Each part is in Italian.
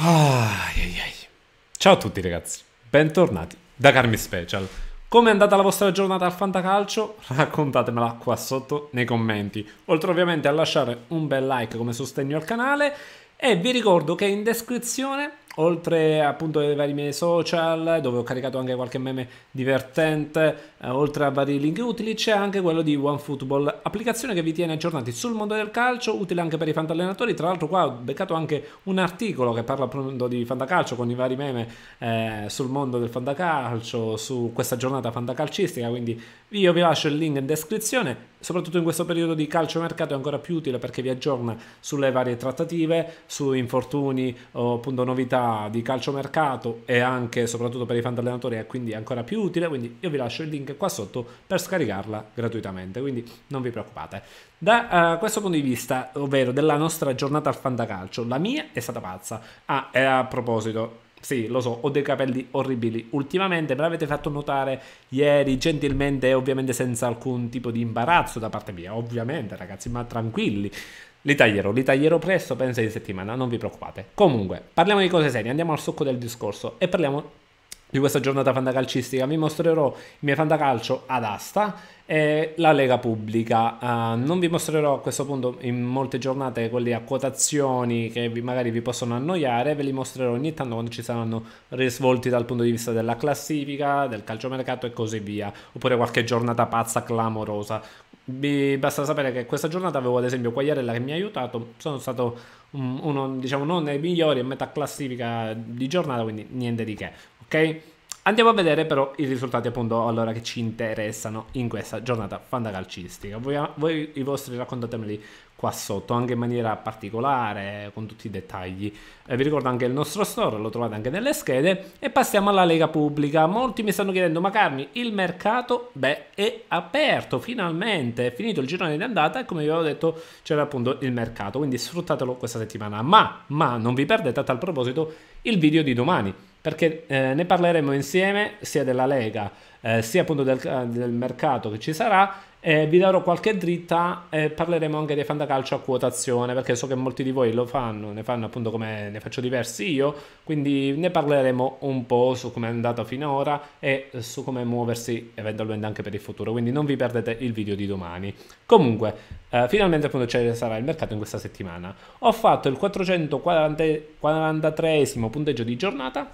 Ah, ai ai. Ciao a tutti ragazzi, bentornati da Carmi Special. Come è andata la vostra giornata al Fantacalcio? Raccontatemela qua sotto nei commenti. Oltre ovviamente a lasciare un bel like come sostegno al canale e vi ricordo che in descrizione, oltre appunto ai vari miei social, dove ho caricato anche qualche meme divertente, eh, oltre a vari link utili c'è anche quello di OneFootball, applicazione che vi tiene aggiornati sul mondo del calcio, utile anche per i fantallenatori. Tra l'altro qua ho beccato anche un articolo che parla appunto di fantacalcio con i vari meme eh, sul mondo del fantacalcio, su questa giornata fantacalcistica, quindi io vi lascio il link in descrizione. Soprattutto in questo periodo di calcio mercato è ancora più utile perché vi aggiorna sulle varie trattative, su infortuni o appunto novità di calciomercato e anche soprattutto per i fantallenatori è quindi ancora più utile, quindi io vi lascio il link link qua sotto per scaricarla gratuitamente, quindi non vi preoccupate. Da uh, questo punto di vista, ovvero della nostra giornata al fantacalcio, la mia è stata pazza. Ah, e a proposito, sì, lo so, ho dei capelli orribili ultimamente, me l'avete fatto notare ieri gentilmente e ovviamente senza alcun tipo di imbarazzo da parte mia, ovviamente ragazzi, ma tranquilli. Li taglierò, li taglierò presto, penso di settimana, non vi preoccupate. Comunque, parliamo di cose serie, andiamo al succo del discorso e parliamo di questa giornata fantacalcistica vi mostrerò il mio fantacalcio ad asta e la lega pubblica uh, non vi mostrerò a questo punto in molte giornate quelli a quotazioni che vi, magari vi possono annoiare ve li mostrerò ogni tanto quando ci saranno risvolti dal punto di vista della classifica del calciomercato e così via oppure qualche giornata pazza clamorosa vi basta sapere che questa giornata avevo ad esempio Quagliarella che mi ha aiutato sono stato uno diciamo non dei migliori a metà classifica di giornata quindi niente di che ok? Andiamo a vedere però i risultati appunto allora che ci interessano in questa giornata fantacalcistica. Voi, voi i vostri raccontatemeli qua sotto anche in maniera particolare con tutti i dettagli. Eh, vi ricordo anche il nostro store, lo trovate anche nelle schede e passiamo alla Lega Pubblica. Molti mi stanno chiedendo ma Carmi il mercato beh è aperto finalmente, è finito il girone di andata e come vi avevo detto c'era appunto il mercato quindi sfruttatelo questa settimana ma, ma non vi perdete a tal proposito il video di domani perché eh, ne parleremo insieme sia della Lega eh, sia appunto del, eh, del, mercato che ci sarà eh, vi darò qualche dritta e parleremo anche dei fantacalcio a quotazione perché so che molti di voi lo fanno ne fanno appunto come ne faccio diversi io quindi ne parleremo un po' su come è andata finora e su come muoversi eventualmente anche per il futuro quindi non vi perdete il video di domani comunque eh, finalmente appunto ci sarà il mercato in questa settimana ho fatto il 443 punteggio di giornata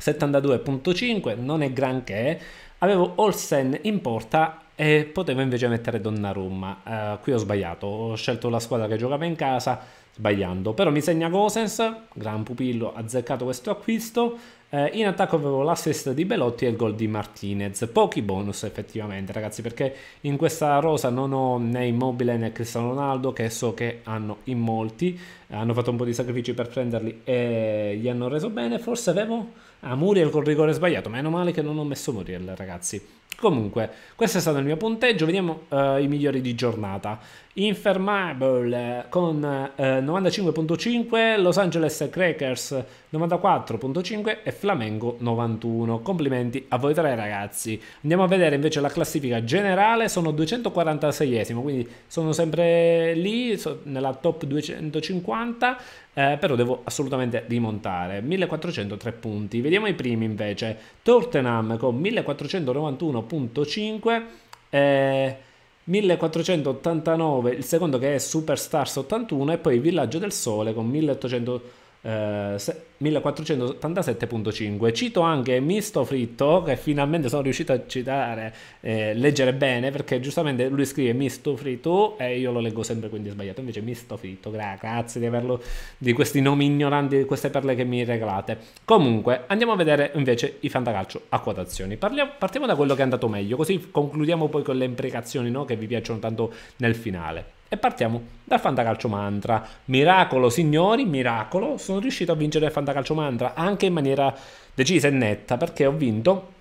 72.5 non è granché avevo Olsen in porta e potevo invece mettere Donnarumma uh, qui ho sbagliato ho scelto la squadra che giocava in casa sbagliando però mi segna Gosens gran pupillo azzeccato questo acquisto eh, in attacco avevo l'assist di Belotti e il gol di Martinez. Pochi bonus effettivamente ragazzi perché in questa rosa non ho né Immobile né Cristiano Ronaldo che so che hanno in molti. Hanno fatto un po' di sacrifici per prenderli e gli hanno reso bene. Forse avevo a Muriel col rigore sbagliato. Meno male che non ho messo Muriel ragazzi. Comunque, questo è stato il mio punteggio, vediamo uh, i migliori di giornata. Infermable con uh, eh, 95.5, Los Angeles Crackers 94.5 e Flamengo 91. Complimenti a voi tre ragazzi. Andiamo a vedere invece la classifica generale, sono 246esimo, quindi sono sempre lì, so, nella top 250 eh, però devo assolutamente rimontare. 1403 punti. Vediamo i primi invece. Tortenham con 1491.5. Eh, 1489, il secondo che è Superstars 81 e poi Villaggio del Sole con 1800 1487.5. Eh, Cito anche Misto Fritto, che finalmente sono riuscito a citare, eh, leggere bene, perché giustamente lui scrive Misto Fritto e io lo leggo sempre quindi sbagliato, invece Misto Fritto, gra- grazie di averlo, di questi nomi ignoranti, di queste perle che mi regalate. Comunque, andiamo a vedere invece i fantacalcio a quotazioni. Parliamo, partiamo da quello che è andato meglio, così concludiamo poi con le imprecazioni no, che vi piacciono tanto nel finale. E partiamo dal Fantacalcio Mantra. Miracolo, signori, miracolo, sono riuscito a vincere il Fantacalcio Mantra anche in maniera decisa e netta perché ho vinto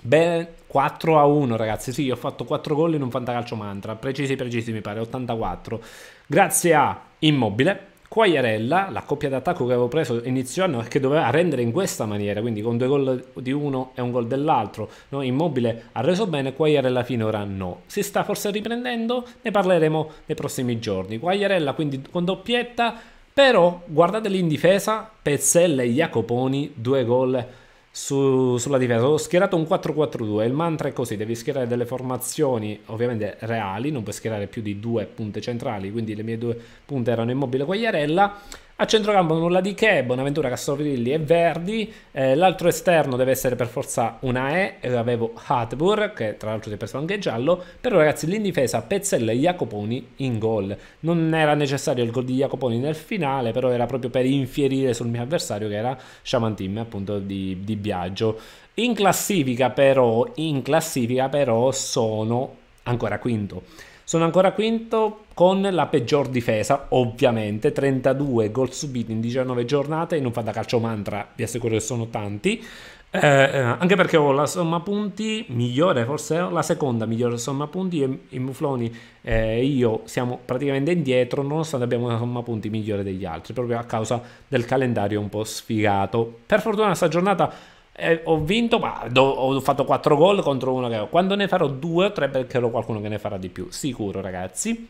ben 4 a 1, ragazzi. Sì, ho fatto 4 gol in un Fantacalcio Mantra, precisi, precisi mi pare, 84. Grazie a Immobile Quagliarella, la coppia d'attacco che avevo preso inizio anno che doveva rendere in questa maniera, quindi con due gol di uno e un gol dell'altro. No? Immobile ha reso bene, Quagliarella finora no. Si sta forse riprendendo? Ne parleremo nei prossimi giorni. Quagliarella quindi con doppietta, però guardate lì in difesa, Pezzella e Jacoponi, due gol su, sulla difesa. Ho schierato un 4-4-2. Il mantra è così: devi schierare delle formazioni ovviamente reali, non puoi schierare più di due punte centrali. Quindi le mie due punte erano immobile Quagliarella. A centrocampo nulla di che, Bonaventura, Castorilli e Verdi. Eh, l'altro esterno deve essere per forza una E, eh, e avevo Hatbur, che tra l'altro si è preso anche giallo. Però ragazzi, l'indifesa Pezzella e Jacoponi in gol. Non era necessario il gol di Jacoponi nel finale, però era proprio per infierire sul mio avversario che era Shaman Team, appunto, di, di Biagio. In classifica però, in classifica però sono ancora quinto. Sono ancora quinto con la peggior difesa, ovviamente, 32 gol subiti in 19 giornate, non fa da calcio mantra, vi assicuro che sono tanti. Eh, eh, anche perché ho la somma punti migliore, forse la seconda migliore somma punti e i Mufloni e eh, io siamo praticamente indietro nonostante abbiamo una somma punti migliore degli altri proprio a causa del calendario un po' sfigato. Per fortuna questa giornata eh, ho vinto, ma do, ho fatto 4 gol contro uno che ho. Quando ne farò 2 o 3 perché ho qualcuno che ne farà di più, sicuro ragazzi.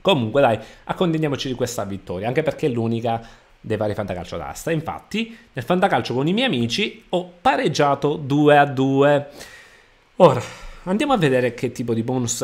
Comunque dai, accontentiamoci di questa vittoria, anche perché è l'unica dei vari fantacalcio d'asta. Infatti, nel fantacalcio con i miei amici ho pareggiato 2 a 2. Ora, andiamo a vedere che tipo di bonus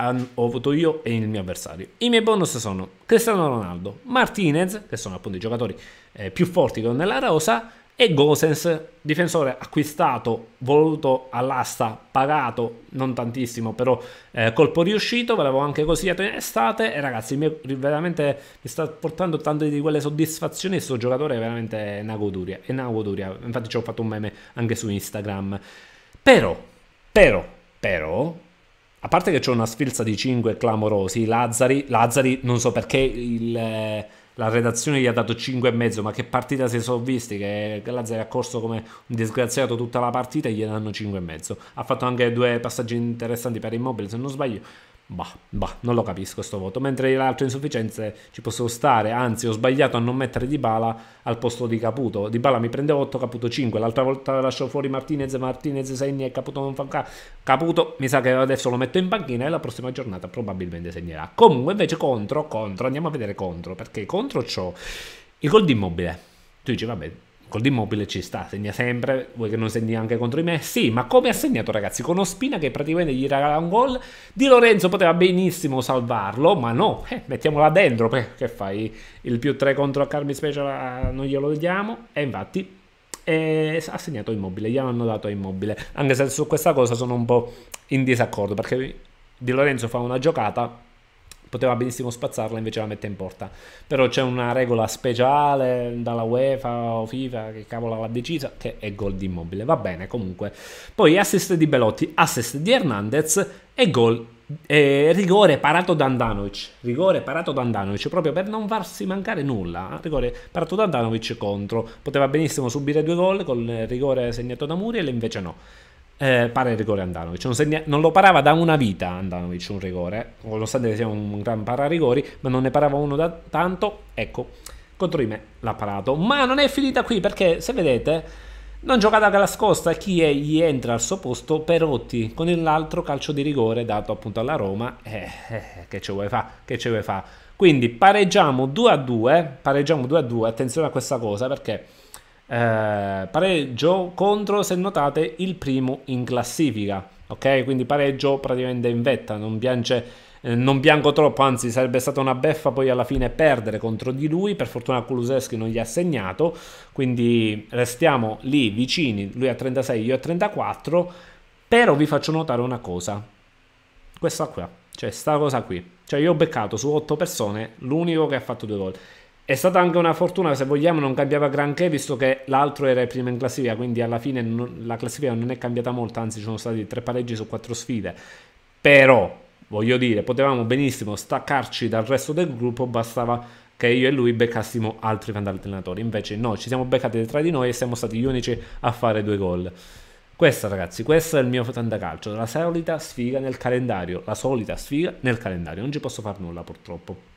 ho avuto io e il mio avversario. I miei bonus sono Cristiano Ronaldo, Martinez, che sono appunto i giocatori eh, più forti che ho nella rosa, e Gosens, difensore acquistato, voluto all'asta, pagato, non tantissimo, però eh, colpo riuscito, ve l'avevo anche consigliato in estate e ragazzi mi, veramente mi sta portando tante di quelle soddisfazioni, questo giocatore è veramente una goduria, è una goduria, infatti ci ho fatto un meme anche su Instagram. Però, però, però, a parte che c'è una sfilza di 5 clamorosi, Lazzari, Lazzari non so perché il... Eh, la redazione gli ha dato 5,5, ma che partita si sono visti? Che Galazzi ha corso come un disgraziato tutta la partita e gli danno 5,5. Ha fatto anche due passaggi interessanti per Immobile, se non sbaglio Bah, bah, non lo capisco questo voto. Mentre le altre insufficienze ci possono stare, anzi ho sbagliato a non mettere Di Bala al posto di Caputo. Di Bala mi prende 8, Caputo 5. L'altra volta lascio fuori Martinez, Martinez segna e Caputo non fa Caputo mi sa che adesso lo metto in banchina e la prossima giornata probabilmente segnerà. Comunque invece contro, contro, andiamo a vedere contro, perché contro ciò, il gol di Immobile. Tu dici vabbè, Col Immobile ci sta, segna sempre, vuoi che non segni anche contro di me? Sì, ma come ha segnato ragazzi? Con Ospina che praticamente gli regala un gol, Di Lorenzo poteva benissimo salvarlo, ma no, eh, mettiamola dentro, che fai? Il più 3 contro Carmi Special ah, non glielo diamo, e infatti eh, ha segnato Immobile, gli hanno dato Immobile, anche se su questa cosa sono un po' in disaccordo, perché Di Lorenzo fa una giocata poteva benissimo spazzarla, invece la mette in porta. Però c'è una regola speciale dalla UEFA o FIFA che cavolo l'ha decisa, che è gol di Immobile. Va bene, comunque. Poi assist di Belotti, assist di Hernandez e gol e rigore parato da Andanovic rigore parato da Andanovic proprio per non farsi mancare nulla rigore parato da Andanovic contro poteva benissimo subire due gol con il rigore segnato da Muriel invece no eh, para il rigore Andanovic. Non, segna, non, lo parava da una vita Andanovic un rigore, nonostante sia un gran pararigori, ma non ne parava uno da tanto. Ecco, contro di me l'ha parato. Ma non è finita qui perché, se vedete, non giocata Galascosta, chi è, gli entra al suo posto Perotti con l'altro calcio di rigore dato appunto alla Roma. Eh, eh, che ce vuoi fa? Che ce vuoi fa? Quindi pareggiamo 2 a 2, pareggiamo 2 a 2, attenzione a questa cosa perché eh, pareggio contro, se notate, il primo in classifica. Ok, quindi pareggio praticamente in vetta, non piange eh, non bianco troppo, anzi sarebbe stata una beffa poi alla fine perdere contro di lui, per fortuna Kuluseschi non gli ha segnato, quindi restiamo lì vicini, lui a 36, io a 34, però vi faccio notare una cosa, questa qua, cioè sta cosa qui, cioè io ho beccato su 8 persone l'unico che ha fatto due gol, è stata anche una fortuna, se vogliamo, non cambiava granché visto che l'altro era il primo in classifica, quindi alla fine non, la classifica non è cambiata molto, anzi ci sono stati tre pareggi su quattro sfide. Però, voglio dire, potevamo benissimo staccarci dal resto del gruppo, bastava che io e lui beccassimo altri fantallenatori. Invece no, ci siamo beccati tra di noi e siamo stati gli unici a fare due gol. Questo ragazzi, questo è il mio fantacalcio, la solita sfiga nel calendario, la solita sfiga nel calendario, non ci posso fare nulla purtroppo.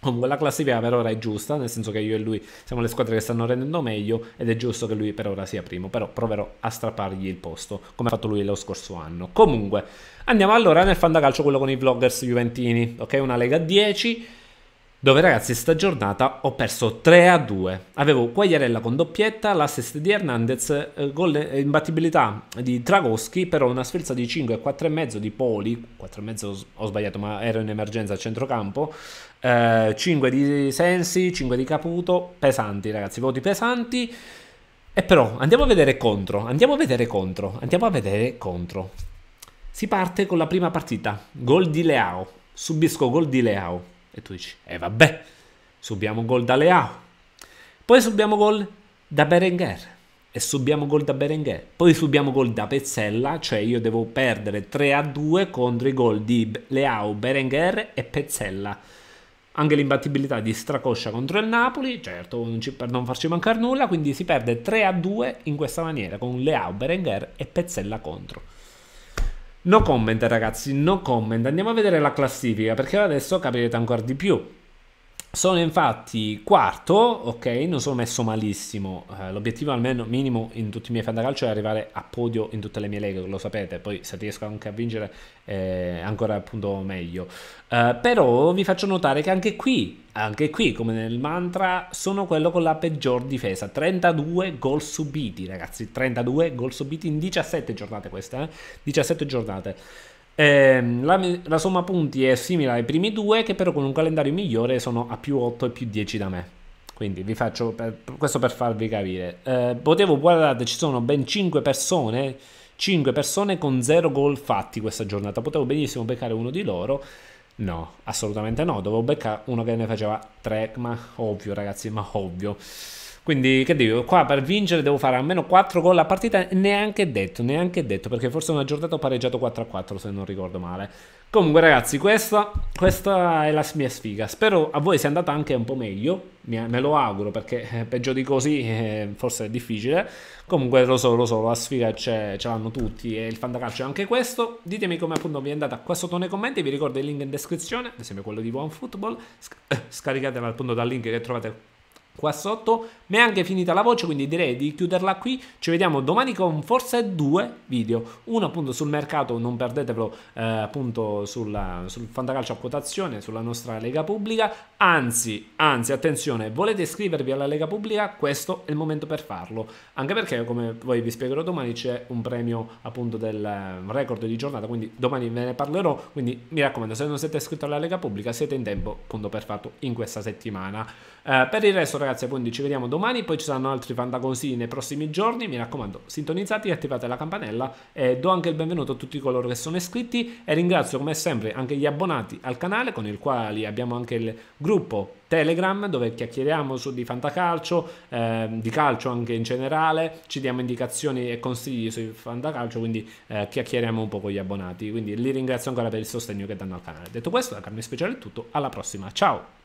Comunque la classifica per ora è giusta, nel senso che io e lui siamo le squadre che stanno rendendo meglio ed è giusto che lui per ora sia primo, però proverò a strappargli il posto, come ha fatto lui lo scorso anno. Comunque, andiamo allora nel fantacalcio, quello con i vloggers juventini, ok? Una Lega 10 dove ragazzi sta giornata ho perso 3 a 2. Avevo Quagliarella con doppietta, l'assist di Hernandez, eh, gol imbattibilità di Dragoschi, però una sferza di 5 e 4,5 di Poli, 4,5 ho sbagliato ma ero in emergenza a centrocampo, eh, 5 di Sensi, 5 di Caputo, pesanti ragazzi, voti pesanti. E però andiamo a vedere contro, andiamo a vedere contro, andiamo a vedere contro. Si parte con la prima partita, gol di Leao, subisco gol di Leao. E tu dici, eh vabbè, subiamo gol da Leao. Poi subiamo gol da Berenguer e subiamo gol da Berenguer. Poi subiamo gol da Pezzella, cioè io devo perdere 3 a 2 contro i gol di Leao, Berenguer e Pezzella. Anche l'imbattibilità di Stracoscia contro il Napoli, certo, per non farci mancare nulla, quindi si perde 3 a 2 in questa maniera con Leao, Berenguer e Pezzella contro. No comment ragazzi, no comment. Andiamo a vedere la classifica perché adesso capirete ancora di più. Sono infatti quarto, ok, non sono messo malissimo, eh, l'obiettivo almeno minimo in tutti i miei fantacalcio è arrivare a podio in tutte le mie leghe, lo sapete, poi se riesco anche a vincere eh, ancora appunto meglio. Eh, però vi faccio notare che anche qui, anche qui come nel mantra, sono quello con la peggior difesa, 32 gol subiti ragazzi, 32 gol subiti in 17 giornate queste, eh? 17 giornate. Eh, la, la, somma punti è simile ai primi due, che però con un calendario migliore sono a più 8 e più 10 da me. Quindi vi faccio per, questo per farvi capire. Eh, potevo, guardate, ci sono ben 5 persone 5 persone con 0 gol fatti questa giornata. Potevo benissimo beccare uno di loro. No, assolutamente no. Dovevo beccare uno che ne faceva 3, ma ovvio ragazzi, ma ovvio. Quindi, che dico, qua per vincere devo fare almeno 4 gol a partita, neanche detto, neanche detto, perché forse una giornata ho pareggiato 4 a 4 se non ricordo male. Comunque ragazzi, questa, questa è la mia sfiga. Spero a voi sia andata anche un po' meglio, me lo auguro perché eh, peggio di così eh, forse è difficile. Comunque lo so, lo so, la sfiga ce l'hanno tutti e il fantacalcio è anche questo. Ditemi come appunto vi è andata qua sotto nei commenti, vi ricordo il link in descrizione, ad esempio quello di OneFootball. Sc- eh, scaricatela appunto dal link che trovate qua sotto. Mi è anche finita la voce, quindi direi di chiuderla qui. Ci vediamo domani con forse due video. Uno appunto sul mercato, non perdetevelo, eh, appunto sulla, sul fantacalcio a quotazione, sulla nostra Lega Pubblica. Anzi, anzi, attenzione, volete iscrivervi alla Lega Pubblica? Questo è il momento per farlo. Anche perché, come poi vi spiegherò domani, c'è un premio appunto del eh, record di giornata, quindi domani ve ne parlerò. Quindi mi raccomando, se non siete iscritti alla Lega Pubblica, siete in tempo, appunto per farlo in questa settimana. Eh, per il resto ragazzi quindi ci vediamo domani, poi ci saranno altri fantaconsigli nei prossimi giorni, mi raccomando sintonizzati, attivate la campanella e do anche il benvenuto a tutti coloro che sono iscritti e ringrazio come sempre anche gli abbonati al canale con i quali abbiamo anche il gruppo Telegram dove chiacchieriamo su di fantacalcio, eh, di calcio anche in generale, ci diamo indicazioni e consigli sui fantacalcio, quindi eh, chiacchieriamo un po' con gli abbonati. Quindi li ringrazio ancora per il sostegno che danno al canale. Detto questo, da Carmine Speciale è tutto, alla prossima, ciao!